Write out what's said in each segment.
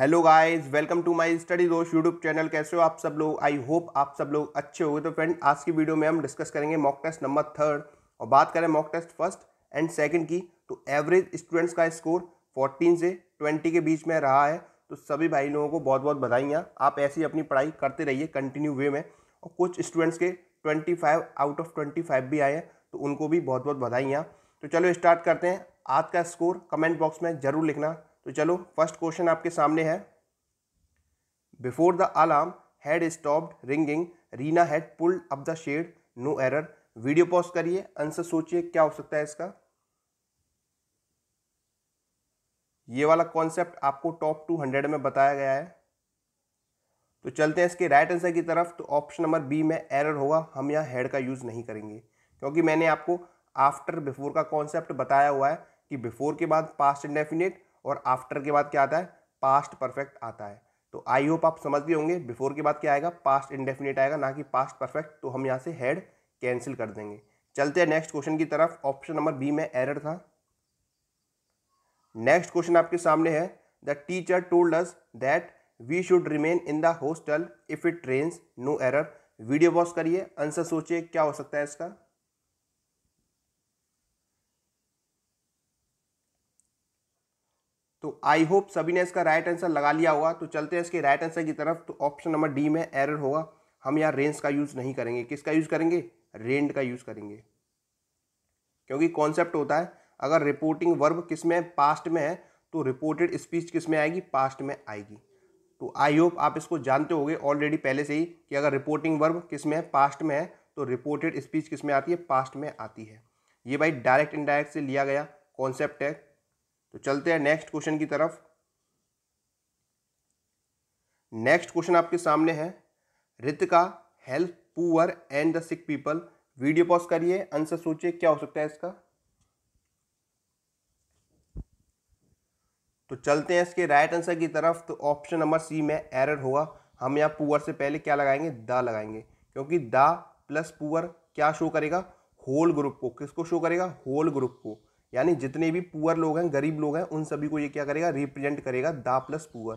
hello guys welcome to my study दोस्त YouTube channel कैसे हो आप सब लोग आई होप आप सब लोग अच्छे हो तो फ्रेंड आज की वीडियो में हम डिस्कस करेंगे मॉक टेस्ट नंबर थर्ड और बात करें mock test first and second की तो एवरेज स्टूडेंट्स का स्कोर 14 से 20 के बीच में रहा है तो सभी भाई लोगों को बहुत बहुत बधाइयाँ आप ऐसी अपनी पढ़ाई करते रहिए कंटिन्यू वे में और कुछ स्टूडेंट्स के ट्वेंटी आउट ऑफ ट्वेंटी भी आए हैं तो उनको भी बहुत बहुत बधाइयाँ तो चलो स्टार्ट करते हैं आज का स्कोर कमेंट बॉक्स में ज़रूर लिखना तो चलो फर्स्ट क्वेश्चन आपके सामने है before the alarm had stopped ringing Reena had pulled up the shade no error video pause करिए आंसर सोचिए क्या हो सकता है इसका ये वाला कॉन्सेप्ट आपको टॉप टू हंड्रेड में बताया गया है तो चलते हैं इसके राइट आंसर की तरफ तो ऑप्शन नंबर बी में एरर होगा हम यहाँ हेड का यूज़ नहीं करेंगे क्योंकि मैंने आपको आफ्टर बिफोर का कॉन्सेप्ट बताया हुआ है कि बिफोर के बाद पास्ट इंडेफिनेट और आफ्टर के बाद क्या आता है पास्ट परफेक्ट आता है तो आई होप आप समझ भी होंगे बिफोर के बाद क्या आएगा पास्ट इंडेफिनेट आएगा ना कि पास्ट परफेक्ट तो हम यहाँ से हेड कैंसिल कर देंगे चलते हैं नेक्स्ट क्वेश्चन की तरफ ऑप्शन नंबर बी में एरर था नेक्स्ट क्वेश्चन आपके सामने है the teacher told us that we should remain in the hostel if it trains no error video watch करिए आंसर सोचिए क्या हो सकता है इसका आई तो होप सभी ने इसका राइट आंसर लगा लिया होगा तो चलते हैं इसके राइट आंसर की तरफ तो ऑप्शन नंबर डी में एरर होगा हम यहाँ रेंज का यूज़ नहीं करेंगे किसका यूज़ करेंगे रेंड का यूज़ करेंगे क्योंकि कॉन्सेप्ट होता है अगर रिपोर्टिंग वर्ब किस में पास्ट में है तो रिपोर्टेड स्पीच किस में आएगी पास्ट में आएगी तो आई होप आप इसको जानते होंगे ऑलरेडी पहले से ही कि अगर रिपोर्टिंग वर्ब किस में है पास्ट में है तो रिपोर्टेड स्पीच किस में आती है पास्ट में आती है ये भाई डायरेक्ट इनडायरेक्ट से लिया गया कॉन्सेप्ट है तो चलते हैं नेक्स्ट क्वेश्चन की तरफ नेक्स्ट क्वेश्चन आपके सामने है Ritika help poor and the sick people video pause करिए आंसर सोचिए क्या हो सकता है इसका तो चलते हैं इसके राइट आंसर की तरफ तो ऑप्शन नंबर सी में एरर होगा हम यहाँ पुअर से पहले क्या लगाएंगे दा लगाएंगे क्योंकि दा प्लस पुअर क्या शो करेगा होल ग्रुप को किसको शो करेगा होल ग्रुप को यानी जितने भी पुअर लोग हैं गरीब लोग हैं उन सभी को ये क्या करेगा रिप्रेजेंट करेगा दा प्लस पुअर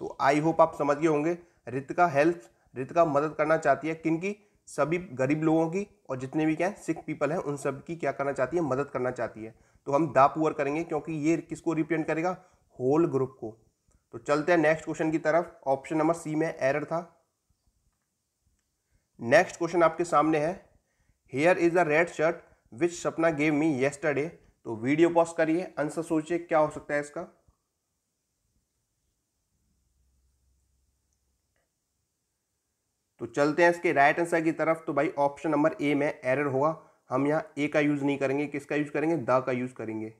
तो आई होप आप समझ गए होंगे रितिका हेल्प रितिका मदद करना चाहती है किन की सभी गरीब लोगों की और जितने भी क्या है सिख पीपल हैं उन सब की क्या करना चाहती है मदद करना चाहती है तो हम दा पुअर करेंगे क्योंकि ये किसको रिप्रेजेंट करेगा होल ग्रुप को तो चलते हैं नेक्स्ट क्वेश्चन की तरफ ऑप्शन नंबर सी में एरर था नेक्स्ट क्वेश्चन आपके सामने है here is a red shirt which Sapna gave me yesterday तो वीडियो पॉज करिए आंसर सोचिए क्या हो सकता है इसका तो चलते हैं इसके राइट आंसर की तरफ तो भाई ऑप्शन नंबर ए में एरर होगा हम यहाँ ए का यूज़ नहीं करेंगे किसका यूज़ करेंगे द का यूज़ करेंगे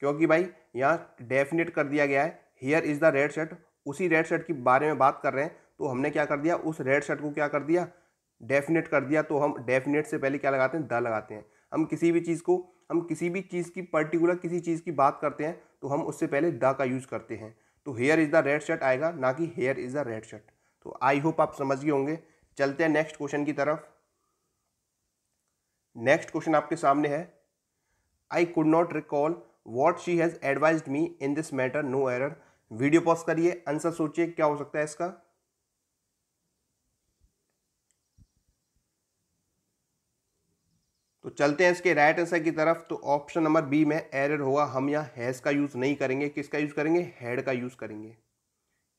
क्योंकि भाई यहाँ डेफिनेट कर दिया गया है here is the red shirt उसी रेड शर्ट के बारे में बात कर रहे हैं तो हमने क्या कर दिया उस रेड शर्ट को क्या कर दिया डेफिनेट कर दिया तो हम डेफिनेट से पहले क्या लगाते हैं द लगाते हैं हम किसी भी चीज़ को हम किसी भी चीज़ की पर्टिकुलर किसी चीज़ की बात करते हैं तो हम उससे पहले द का यूज़ करते हैं तो here is the red shirt आएगा ना कि here is the red shirt तो आई होप आप समझ गए होंगे चलते हैं नेक्स्ट क्वेश्चन की तरफ नेक्स्ट क्वेश्चन आपके सामने है I could not recall what she has advise me in this matter no error video pause करिए आंसर सोचिए क्या हो सकता है इसका तो चलते हैं इसके राइट आंसर की तरफ तो ऑप्शन नंबर बी में एरर होगा हम यहाँ हैज़ का यूज़ नहीं करेंगे किसका यूज़ करेंगे हेड का यूज़ करेंगे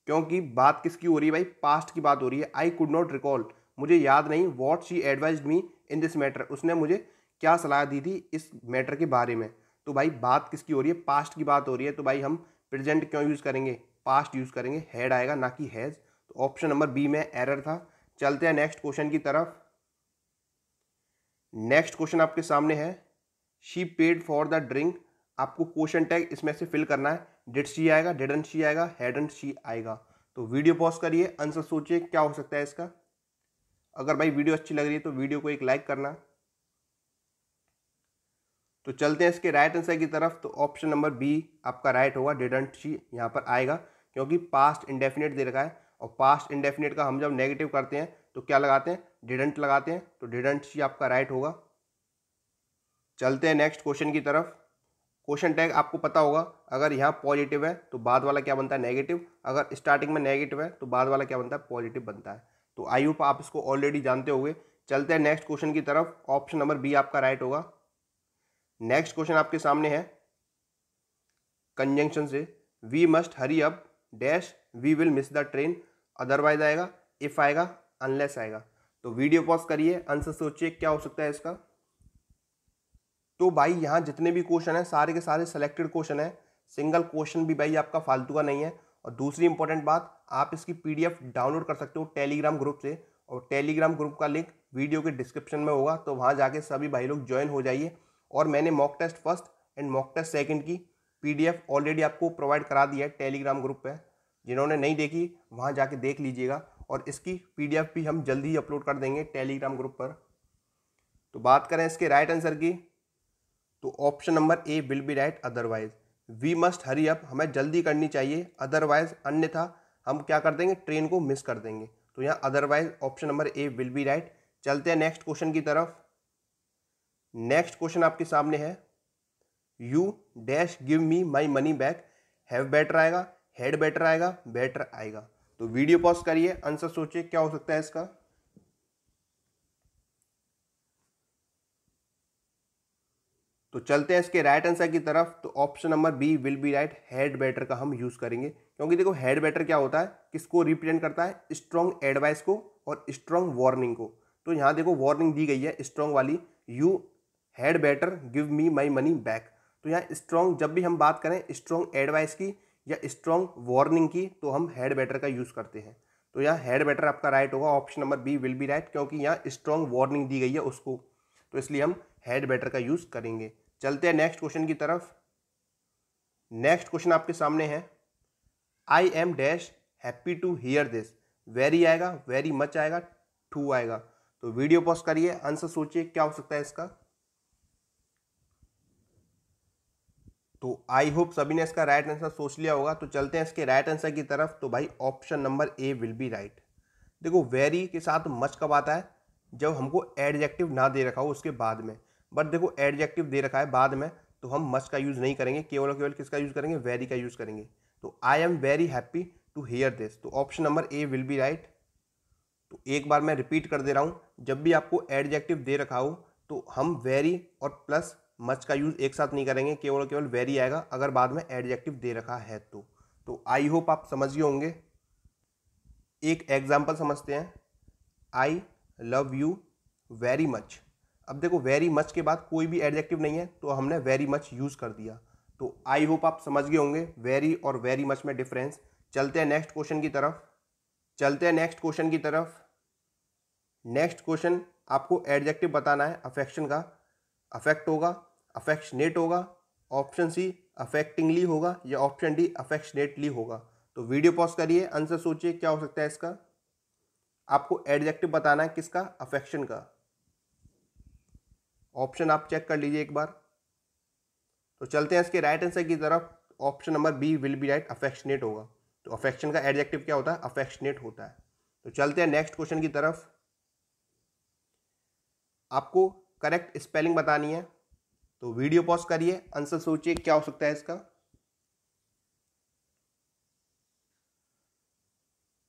क्योंकि बात किसकी हो रही है भाई पास्ट की बात हो रही है आई कुड नॉट रिकॉल मुझे याद नहीं what she advise me in this matter उसने मुझे क्या सलाह दी थी इस मैटर के बारे में तो भाई बात किसकी हो रही है पास्ट की बात हो रही है तो भाई हम प्रेजेंट क्यों यूज़ करेंगे पास्ट यूज़ करेंगे हेड आएगा ना कि हैज़ तो ऑप्शन नंबर बी में एरर था चलते हैं नेक्स्ट क्वेश्चन की तरफ नेक्स्ट क्वेश्चन आपके सामने है she paid for the drink आपको क्वेश्चन टैग इसमें से फिल करना है डिड सी आएगा डिडन सी आएगा हेडन सी आएगा तो वीडियो पॉज करिए आंसर सोचिए क्या हो सकता है इसका अगर भाई वीडियो अच्छी लग रही है तो वीडियो को एक लाइक करना तो चलते हैं इसके राइट आंसर की तरफ तो ऑप्शन नंबर बी आपका राइट होगा डिडंट सी यहाँ पर आएगा क्योंकि पास्ट इंडेफिनेट दे रखा है और पास्ट इंडेफिनेट का हम जब नेगेटिव करते हैं तो क्या लगाते हैं डिडेंट लगाते हैं तो डिडेंट ही आपका राइट होगा चलते हैं नेक्स्ट क्वेश्चन की तरफ क्वेश्चन टैग आपको पता होगा अगर यहाँ पॉजिटिव है तो बाद वाला क्या बनता है नेगेटिव अगर स्टार्टिंग में नेगेटिव है तो बाद वाला क्या बनता है पॉजिटिव बनता है तो आई होप आप इसको ऑलरेडी जानते होंगे चलते हैं नेक्स्ट क्वेश्चन की तरफ ऑप्शन नंबर बी आपका राइट होगा नेक्स्ट क्वेश्चन आपके सामने है कंजंक्शन से we must hurry up dash we will miss the train otherwise आएगा इफ आएगा अनलेस आएगा तो वीडियो पॉज करिए आंसर सोचिए क्या हो सकता है इसका तो भाई यहाँ जितने भी क्वेश्चन हैं सारे के सारे सिलेक्टेड क्वेश्चन हैं सिंगल क्वेश्चन भी भाई आपका फालतू का नहीं है और दूसरी इंपॉर्टेंट बात आप इसकी पीडीएफ डाउनलोड कर सकते हो टेलीग्राम ग्रुप से और टेलीग्राम ग्रुप का लिंक वीडियो के डिस्क्रिप्शन में होगा तो वहाँ जाके सभी भाई लोग ज्वाइन हो जाइए और मैंने mock test first and mock test second की पीडीएफ ऑलरेडी आपको प्रोवाइड करा दिया है टेलीग्राम ग्रुप पे जिन्होंने नहीं देखी वहाँ जाके देख लीजिएगा और इसकी पीडीएफ भी हम जल्दी ही अपलोड कर देंगे टेलीग्राम ग्रुप पर तो बात करें इसके राइट आंसर की तो option number A will be right otherwise we must hurry up हमें जल्दी करनी चाहिए अदरवाइज अन्यथा हम क्या कर देंगे ट्रेन को मिस कर देंगे तो यहाँ otherwise option number A will be right चलते हैं नेक्स्ट क्वेश्चन की तरफ नेक्स्ट क्वेश्चन आपके सामने है you dash give me my money back have better आएगा हेड बेटर आएगा बेटर आएगा तो वीडियो पॉज करिए आंसर सोचिए क्या हो सकता है इसका तो चलते हैं इसके राइट आंसर की तरफ तो option number B will be right had better का हम यूज करेंगे क्योंकि देखो हेड बैटर क्या होता है किसको रिप्रेजेंट करता है स्ट्रॉन्ग एडवाइस को और स्ट्रॉन्ग वार्निंग को तो यहां देखो वार्निंग दी गई है स्ट्रॉन्ग वाली you had better give me my money back तो यहाँ स्ट्रॉन्ग जब भी हम बात करें स्ट्रॉन्ग एडवाइस की या स्ट्रॉन्ग वार्निंग की तो हम हेड बैटर का यूज़ करते हैं तो यहाँ हेड बैटर आपका राइट होगा option number B will be right क्योंकि यहाँ स्ट्रॉन्ग वार्निंग दी गई है उसको तो इसलिए हम हेड बैटर का यूज़ करेंगे चलते हैं नेक्स्ट क्वेश्चन की तरफ नेक्स्ट क्वेश्चन आपके सामने है I am dash happy to hear this very आएगा वेरी मच आएगा टू आएगा तो वीडियो पॉज करिए आंसर सोचिए क्या हो सकता है इसका तो आई होप सभी ने इसका राइट आंसर सोच लिया होगा तो चलते हैं इसके राइट आंसर की तरफ तो भाई option number A will be right देखो वेरी के साथ मच कब आता है जब हमको एडजेक्टिव ना दे रखा हो उसके बाद में बट देखो एडजेक्टिव दे रखा है बाद में तो हम मच का यूज़ नहीं करेंगे केवल केवल किसका यूज़ करेंगे वेरी का यूज़ करेंगे तो I am very happy to hear this तो option number A will be right तो एक बार मैं रिपीट कर दे रहा हूँ जब भी आपको एडजेक्टिव दे रखा हो तो हम वेरी और प्लस मच का यूज़ एक साथ नहीं करेंगे केवल केवल वेरी आएगा अगर बाद में एडजेक्टिव दे रखा है तो तो आई होप आप समझ गए होंगे एक एग्जाम्पल समझते हैं I love you very much अब देखो वेरी मच के बाद कोई भी एडजेक्टिव नहीं है तो हमने वेरी मच यूज़ कर दिया तो आई होप आप समझ गए होंगे वेरी और वेरी मच में डिफरेंस चलते हैं नेक्स्ट क्वेश्चन की तरफ चलते हैं नेक्स्ट क्वेश्चन की तरफ नेक्स्ट क्वेश्चन आपको एडजेक्टिव बताना है अफेक्शन का अफेक्ट होगा अफेक्शनेट होगा ऑप्शन सी अफेक्टिंगली होगा या ऑप्शन डी अफेक्शनेटली होगा तो वीडियो पॉज करिए आंसर सोचिए क्या हो सकता है इसका आपको एडजेक्टिव बताना है किसका अफेक्शन का ऑप्शन आप चेक कर लीजिए एक बार तो चलते हैं इसके राइट आंसर की तरफ option number B will be right affectionate होगा तो अफेक्शन का एडजेक्टिव क्या होता है अफेक्शनेट होता है तो चलते हैं नेक्स्ट क्वेश्चन की तरफ आपको करेक्ट स्पेलिंग बतानी है तो वीडियो पॉज करिए आंसर सोचिए क्या हो सकता है इसका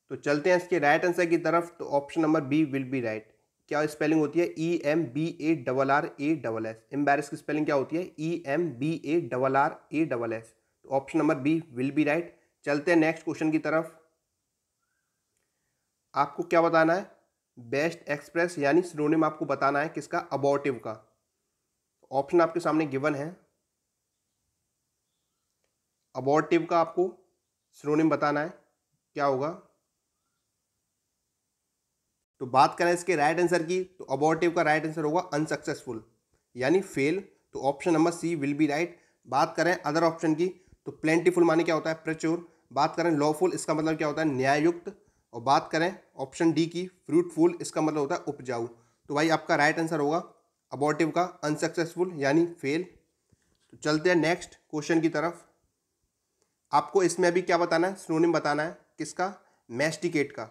तो चलते हैं इसके राइट आंसर की तरफ तो option number B will be right क्या स्पेलिंग होती है E M B A double R A double S embarrass की स्पेलिंग क्या होती है E M B A double R A double S तो option number B will be right चलते हैं नेक्स्ट क्वेश्चन की तरफ आपको क्या बताना है बेस्ट एक्सप्रेस यानी सिनोनिम आपको बताना है किसका अबॉटिव का ऑप्शन आपके सामने गिवन है अबॉर्टिव का आपको श्रोनिम बताना है क्या होगा तो बात करें इसके राइट आंसर की तो अबॉर्टिव का राइट आंसर होगा अनसक्सेसफुल यानी फेल तो option number C will be right बात करें अदर ऑप्शन की तो प्लेंटीफुल माने क्या होता है प्रचुर बात करें लॉफुल इसका मतलब क्या होता है न्यायुक्त और बात करें ऑप्शन डी की फ्रूटफुल इसका मतलब होता है उपजाऊ तो भाई आपका राइट आंसर होगा अबॉर्टिव का अनसक्सेसफुल यानी फेल तो चलते हैं नेक्स्ट क्वेश्चन की तरफ आपको इसमें अभी क्या बताना है स्नोनिम बताना है किसका मैस्टिकेट का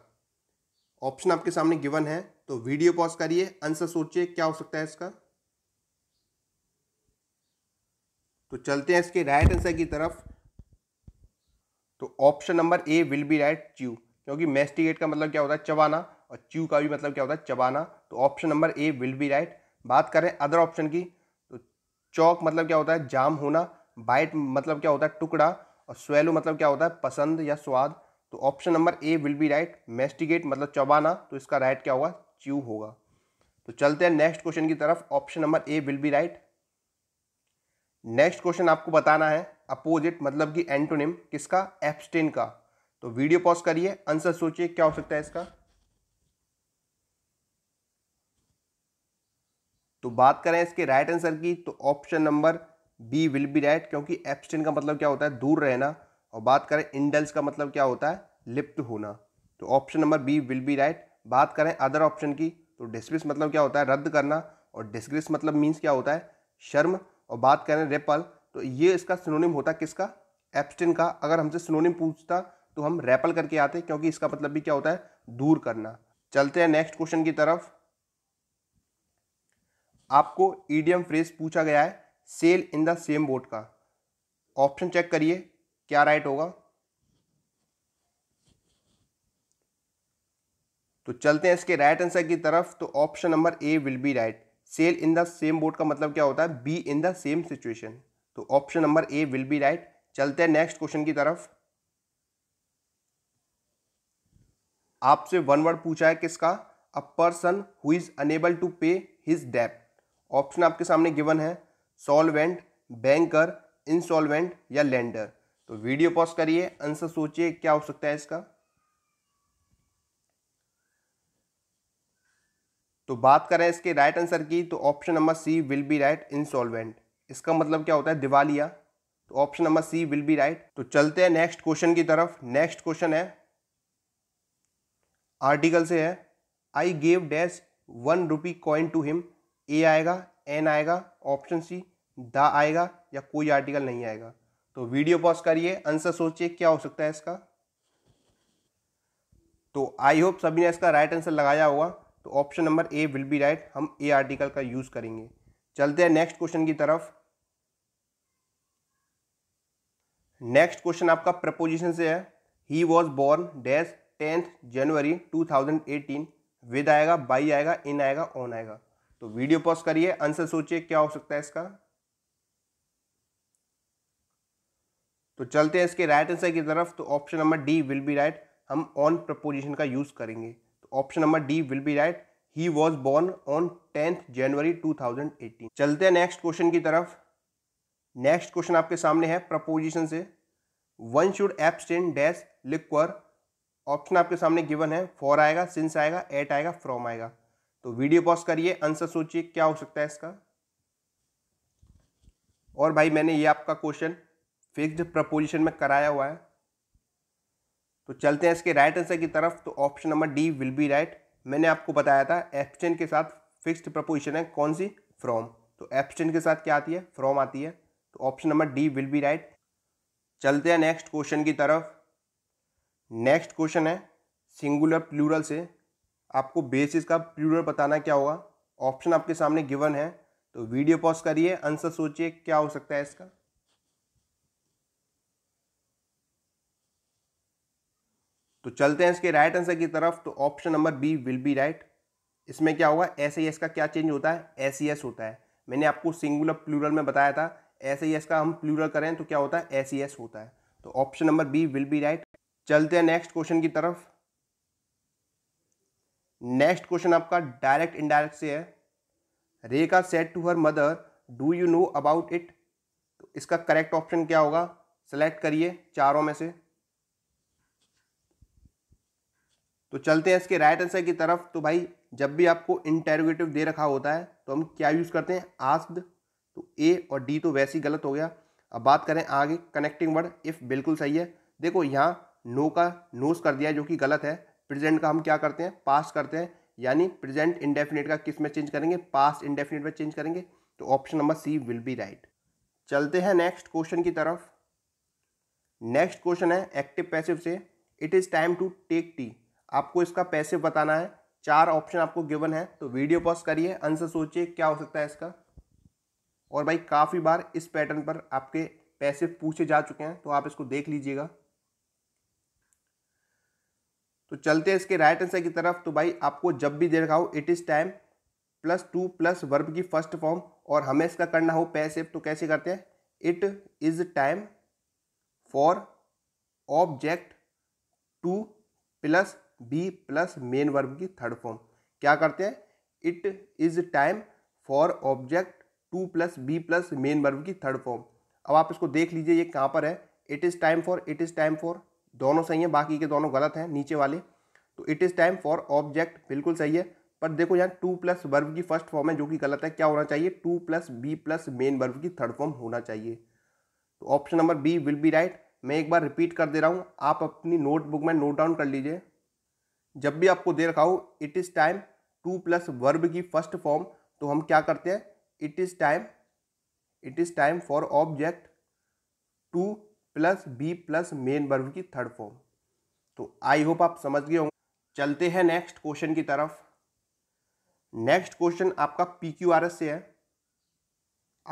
ऑप्शन आपके सामने गिवन है तो वीडियो पॉज करिए आंसर सोचिए क्या हो सकता है इसका तो चलते हैं इसके राइट आंसर की तरफ तो option number A will be right chew क्योंकि मैस्टिकेट का मतलब क्या होता है चबाना और च्यू का भी मतलब क्या होता है चबाना तो option number A will be right बात करें अदर ऑप्शन की तो चौक मतलब क्या होता है जाम होना बाइट मतलब क्या होता है टुकड़ा और स्वेलो मतलब क्या होता है पसंद या स्वाद तो option number A will be right masticate मतलब चबाना तो इसका राइट क्या होगा च्यू होगा तो चलते हैं नेक्स्ट क्वेश्चन की तरफ option number A will be right next question आपको बताना है अपोजिट मतलब कि एंटोनिम किसका एप्सटेन का तो वीडियो पॉज करिए आंसर सोचिए क्या हो सकता है इसका तो बात करें इसके राइट आंसर की तो option number B will be right क्योंकि एब्सटेन का मतलब क्या होता है दूर रहना और बात करें इंडल्स का मतलब क्या होता है लिप्त होना तो option number B will be right बात करें अदर ऑप्शन की तो डिस्क्रिस मतलब क्या होता है रद्द करना और डिस्क्रिस मतलब मीन्स क्या होता है शर्म और बात करें रेपल तो ये इसका सिनोनिम होता है किसका एब्सटेन का अगर हमसे सिनोनिम पूछता तो हम रेपल करके आते क्योंकि इसका मतलब भी क्या होता है दूर करना चलते हैं नेक्स्ट क्वेश्चन की तरफ आपको ईडीएम फ्रेज पूछा गया है sail in the same boat का ऑप्शन चेक करिए क्या राइट होगा तो चलते हैं इसके राइट आंसर की तरफ तो option number A will be right sail in the same boat का मतलब क्या होता है be in the same situation तो option number A will be right चलते हैं नेक्स्ट क्वेश्चन की तरफ आपसे वन वर्ड पूछा है किसका a person who is unable to pay his डेप्ट ऑप्शन आपके सामने गिवन है सॉल्वेंट बैंकर इंसॉल्वेंट या लेंडर तो वीडियो पॉज करिए आंसर सोचिए क्या हो सकता है इसका तो बात करें इसके राइट आंसर की तो option number C will be right insolvent इसका मतलब क्या होता है दिवालिया तो option number C will be right तो चलते हैं नेक्स्ट क्वेश्चन की तरफ नेक्स्ट क्वेश्चन है आर्टिकल से है I gave dash one rupee coin to him a आएगा एन आएगा ऑप्शन सी द आएगा या कोई आर्टिकल नहीं आएगा तो वीडियो पॉज करिए आंसर सोचिए क्या हो सकता है इसका तो आई होप सभी ने इसका राइट आंसर लगाया होगा तो option number A will be right हम ए आर्टिकल का यूज़ करेंगे चलते हैं नेक्स्ट क्वेश्चन की तरफ नेक्स्ट क्वेश्चन आपका प्रपोजिशन से है he was born dash tenth January 2018 with आएगा बाई आएगा इन आएगा ऑन आएगा तो वीडियो पॉज करिए आंसर सोचिए क्या हो सकता है इसका तो चलते हैं इसके राइट आंसर की तरफ तो option number D will be right हम ऑन प्रपोजिशन का यूज करेंगे तो option number D will be right he was born on tenth January 2018 चलते हैं नेक्स्ट क्वेश्चन की तरफ नेक्स्ट क्वेश्चन आपके सामने है प्रपोजिशन से one should abstain dash liquor option आपके सामने गिवन है फॉर आएगा सिंस आएगा एट आएगा फ्रॉम आएगा तो वीडियो पॉज करिए आंसर सोचिए क्या हो सकता है इसका और भाई मैंने ये आपका क्वेश्चन फिक्स्ड प्रपोजिशन में कराया हुआ है तो चलते हैं इसके राइट आंसर की तरफ तो option number D will be right मैंने आपको बताया था एप्सटेन के साथ फिक्स्ड प्रपोजिशन है कौन सी फ्रॉम तो एप्सटेन के साथ क्या आती है फ्रॉम आती है तो option number D will be right चलते हैं नेक्स्ट क्वेश्चन की तरफ नेक्स्ट क्वेश्चन है सिंगुलर प्लूरल से आपको बेसिस का प्लूरल बताना क्या होगा ऑप्शन आपके सामने गिवन है तो वीडियो पॉज करिए आंसर सोचिए क्या हो सकता है इसका तो चलते हैं इसके राइट आंसर की तरफ तो option number B will be right इसमें क्या होगा एस आई एस का क्या चेंज होता है एस ई एस होता है मैंने आपको सिंगुलर प्लूरल में बताया था एस आई एस का हम प्लूरल करें तो क्या होता है एस ई एस होता है तो option number B will be right चलते हैं नेक्स्ट क्वेश्चन की तरफ नेक्स्ट क्वेश्चन आपका डायरेक्ट इनडायरेक्ट से है Rekha said to her mother do you know about it तो इसका करेक्ट ऑप्शन क्या होगा सेलेक्ट करिए चारों में से तो चलते हैं इसके राइट आंसर की तरफ तो भाई जब भी आपको इंटेरोगेटिव दे रखा होता है तो हम क्या यूज़ करते हैं आस्क्ड तो ए और डी तो वैसे ही गलत हो गया अब बात करें आगे कनेक्टिंग वर्ड इफ़ बिल्कुल सही है देखो यहाँ नो का नोस कर दिया जो कि गलत है प्रेजेंट का हम क्या करते हैं पास्ट करते हैं यानी प्रेजेंट इंडेफिनेट का किस में चेंज करेंगे पास्ट इंडेफिनेट में चेंज करेंगे तो option number C will be right चलते हैं नेक्स्ट क्वेश्चन की तरफ नेक्स्ट क्वेश्चन है एक्टिव पैसिव से it is time to take tea आपको इसका पैसिव बताना है चार ऑप्शन आपको गिवन है तो वीडियो पॉज करिए आंसर सोचिए क्या हो सकता है इसका और भाई काफ़ी बार इस पैटर्न पर आपके पैसे पूछे जा चुके हैं तो आप इसको देख लीजिएगा तो चलते हैं इसके राइट आंसर की तरफ तो भाई आपको जब भी दे रखा हो it is time plus to plus verb की फर्स्ट फॉर्म और हमें इसका करना हो पैसे तो कैसे करते हैं it is time for object to plus be plus main verb की थर्ड फॉर्म क्या करते हैं it is time for object to plus be plus main verb की थर्ड फॉर्म अब आप इसको देख लीजिए ये कहाँ पर है it is time for it is time for दोनों सही हैं बाकी के दोनों गलत हैं नीचे वाले तो it is time for object बिल्कुल सही है पर देखो यहाँ टू प्लस वर्ब की फर्स्ट फॉर्म है जो कि गलत है क्या होना चाहिए to plus be plus main verb की थर्ड फॉर्म होना चाहिए तो option number B will be right मैं एक बार रिपीट कर दे रहा हूँ आप अपनी नोटबुक में नोट डाउन कर लीजिए जब भी आपको दे रखा हो it is time to plus verb की फर्स्ट फॉर्म तो हम क्या करते हैं it is time it is time for object to plus be plus main verb की थर्ड फॉर्म तो आई होप आप समझ गए होंगे चलते हैं नेक्स्ट क्वेश्चन की तरफ नेक्स्ट क्वेश्चन आपका पी क्यू आर एस से है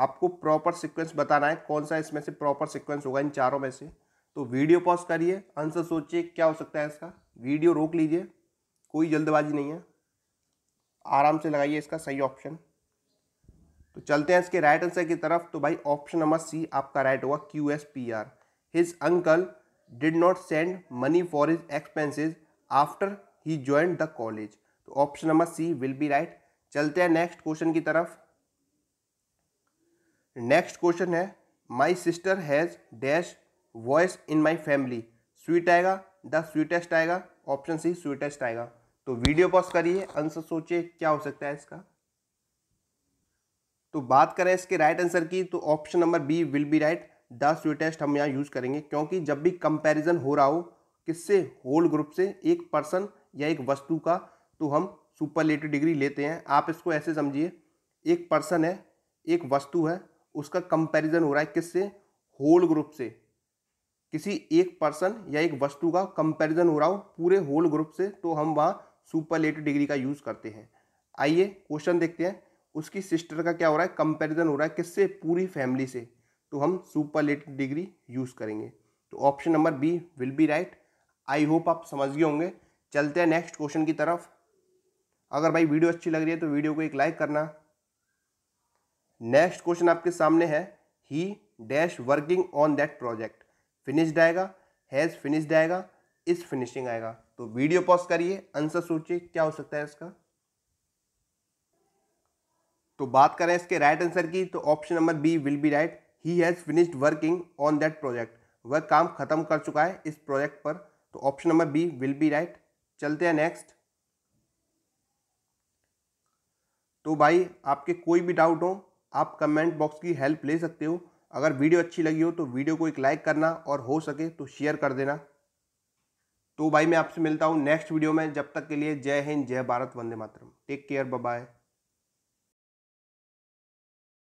आपको प्रॉपर सीक्वेंस बताना है कौन सा इसमें से प्रॉपर सीक्वेंस होगा इन चारों में से तो वीडियो पॉज करिए आंसर सोचिए क्या हो सकता है इसका वीडियो रोक लीजिए कोई जल्दबाजी नहीं है आराम से लगाइए इसका सही ऑप्शन तो चलते हैं इसके राइट आंसर की तरफ तो भाई ऑप्शन नंबर सी आपका राइट होगा Q S P R his uncle did not send money for his expenses after he join the college तो option number C will be right चलते हैं नेक्स्ट क्वेश्चन की तरफ नेक्स्ट क्वेश्चन है my sister has dash voice in my family sweet आएगा the sweetest आएगा option C sweetest आएगा तो वीडियो पॉज करिए आंसर सोचिए क्या हो सकता है इसका तो बात करें इसके राइट आंसर की तो option number B will be right the sweetest हम यहाँ यूज़ करेंगे क्योंकि जब भी कंपैरिजन हो रहा हो किससे होल ग्रुप से एक पर्सन या एक वस्तु का तो हम सुपरलेटिव डिग्री लेते हैं आप इसको ऐसे समझिए एक पर्सन है एक वस्तु है उसका कंपैरिजन हो रहा है किससे होल ग्रुप से किसी एक पर्सन या एक वस्तु का कंपैरिजन हो रहा हो पूरे होल ग्रुप से तो हम वहाँ सुपरलेटिव डिग्री का यूज़ करते हैं आइए क्वेश्चन देखते हैं उसकी सिस्टर का क्या हो रहा है कंपैरिजन हो रहा है किससे पूरी फैमिली से तो हम सुपरलेटिव डिग्री यूज़ करेंगे तो option number B will be right I hope आप समझ गए होंगे चलते हैं नेक्स्ट क्वेश्चन की तरफ अगर भाई वीडियो अच्छी लग रही है तो वीडियो को एक लाइक करना नेक्स्ट क्वेश्चन आपके सामने है he dash working on that project finished आएगा हैज़ फिनिश्ड आएगा इज फिनिशिंग आएगा तो वीडियो पॉज करिए आंसर सोचिए क्या हो सकता है इसका तो बात करें इसके राइट right आंसर की तो option number B will be right he has finished working on that project वह काम खत्म कर चुका है इस प्रोजेक्ट पर तो option number B will be right चलते हैं नेक्स्ट तो भाई आपके कोई भी डाउट हो आप कमेंट बॉक्स की हेल्प ले सकते हो अगर वीडियो अच्छी लगी हो तो वीडियो को एक लाइक करना और हो सके तो शेयर कर देना तो भाई मैं आपसे मिलता हूँ नेक्स्ट वीडियो में जब तक के लिए जय हिंद जय भारत वंदे मातरम टेक केयर बाय